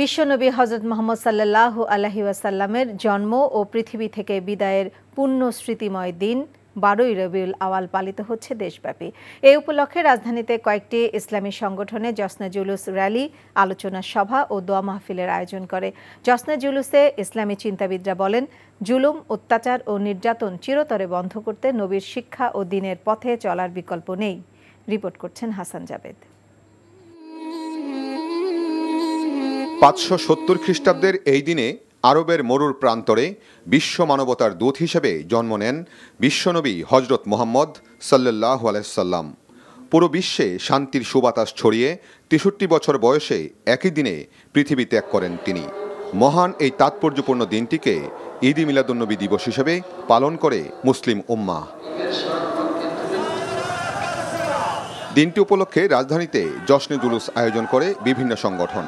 বিশ্বনবী হজরত মোহাম্মদ সাল্লাহ আলহি ওয়াসাল্লামের জন্ম ও পৃথিবী থেকে বিদায়ের পূর্ণ স্মৃতিময় দিন বারোই রবিউল আওয়াল পালিত হচ্ছে দেশব্যাপী এ উপলক্ষে রাজধানীতে কয়েকটি ইসলামী সংগঠনে জসনা জুলুস র্যালি আলোচনা সভা ও দোয়া মাহফিলের আয়োজন করে জসনা জুলুসে ইসলামী চিন্তাবিদরা বলেন জুলুম অত্যাচার ও নির্যাতন চিরতরে বন্ধ করতে নবীর শিক্ষা ও দিনের পথে চলার বিকল্প নেই রিপোর্ট করছেন হাসান জাবেদ পাঁচশো সত্তর খ্রিস্টাব্দের এই দিনে আরবের মরুর প্রান্তরে বিশ্ব মানবতার দূত হিসেবে জন্ম নেন বিশ্বনবী হজরত মোহাম্মদ সাল্লাহ আলাইসাল্লাম পুরো বিশ্বে শান্তির সুবাতাস ছড়িয়ে তেষট্টি বছর বয়সে একই দিনে পৃথিবী ত্যাগ করেন তিনি মহান এই তাৎপর্যপূর্ণ দিনটিকে ঈদি মিলাদুন্নবী দিবস হিসেবে পালন করে মুসলিম উম্মা দিনটি উপলক্ষে রাজধানীতে জশ্নে জুলুস আয়োজন করে বিভিন্ন সংগঠন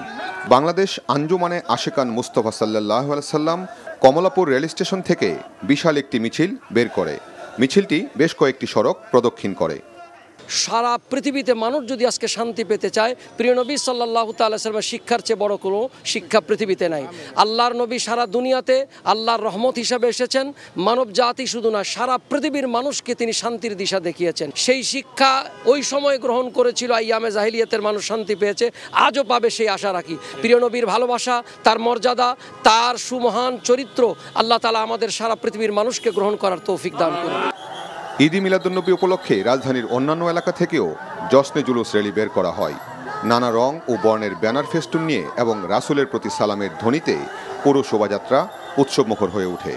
বাংলাদেশ আঞ্জুমানে আশেকান মুস্তফা সাল্লাহ সাল্লাম কমলাপুর রেল স্টেশন থেকে বিশাল একটি মিছিল বের করে মিছিলটি বেশ কয়েকটি সড়ক প্রদক্ষিণ করে সারা পৃথিবীতে মানুষ যদি আজকে শান্তি পেতে চায় প্রিয় নবী সাল্লাহ তাল্লামের শিক্ষার চেয়ে বড় কোনো শিক্ষা পৃথিবীতে নাই আল্লাহর নবী সারা দুনিয়াতে আল্লাহর রহমত হিসাবে এসেছেন মানব জাতি শুধু না সারা পৃথিবীর মানুষকে তিনি শান্তির দিশা দেখিয়েছেন সেই শিক্ষা ওই সময় গ্রহণ করেছিল আইয়ামে জাহিলিয়াতের মানুষ শান্তি পেয়েছে আজও পাবে সেই আশা রাখি প্রিয় নবীর ভালোবাসা তার মর্যাদা তার সুমহান চরিত্র আল্লাহ তালা আমাদের সারা পৃথিবীর মানুষকে গ্রহণ করার তৌফিক দান করে ঈদি মিলাদুন্নবী উপলক্ষে রাজধানীর অন্যান্য এলাকা থেকেও জশ্নে জুলুস র্যালি বের করা হয় নানা রং ও বর্ণের ব্যানার ফেস্টুন নিয়ে এবং রাসুলের প্রতি সালামের ধ্বনিতে পুরো শোভাযাত্রা উৎসবমুখর হয়ে ওঠে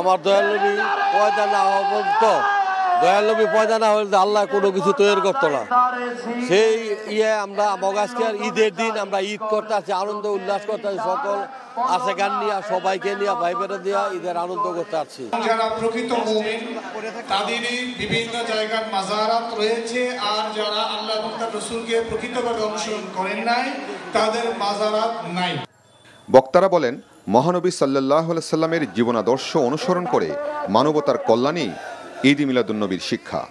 আমার দয়ালবী পয়দা না হলে আল্লাহ কোনো কিছু তৈরি করতো না সেই ইয়ে আমরা মগাজকের ঈদের দিন আমরা ঈদ করতে আছি আনন্দ উল্লাস করতে আছি সকল আছে গান নিয়ে সবাইকে নিয়ে ভাই বেড়ে দিয়া ঈদের আনন্দ করতে আছি যারা প্রকৃত তাদেরই বিভিন্ন জায়গার মাজারাত রয়েছে আর যারা আল্লাহ রসুলকে প্রকৃতভাবে অনুসরণ করেন নাই তাদের মাজারাত নাই বক্তারা বলেন মহানবী সাল্লাহ সাল্লামের জীবনাদর্শ অনুসরণ করে মানবতার কল্যাণেই ঈদ নবীর শিক্ষা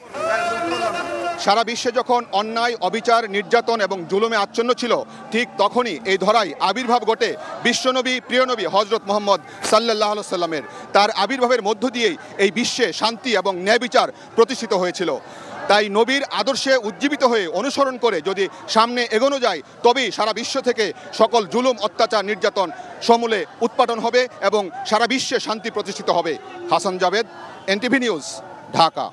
সারা বিশ্বে যখন অন্যায় অবিচার নির্যাতন এবং জুলুমে আচ্ছন্ন ছিল ঠিক তখনই এই ধরাই আবির্ভাব ঘটে বিশ্বনবী প্রিয়নবী হজরত মোহাম্মদ সাল্লাহ সাল্লামের তার আবির্ভাবের মধ্য দিয়েই এই বিশ্বে শান্তি এবং ন্যায় বিচার প্রতিষ্ঠিত হয়েছিল তাই নবীর আদর্শে উজ্জীবিত হয়ে অনুসরণ করে যদি সামনে এগোনো যায় তবেই সারা বিশ্ব থেকে সকল জুলুম অত্যাচার নির্যাতন সমূলে উৎপাদন হবে এবং সারা বিশ্বে শান্তি প্রতিষ্ঠিত হবে হাসান জাভেদ এনটিভি নিউজ ঢাকা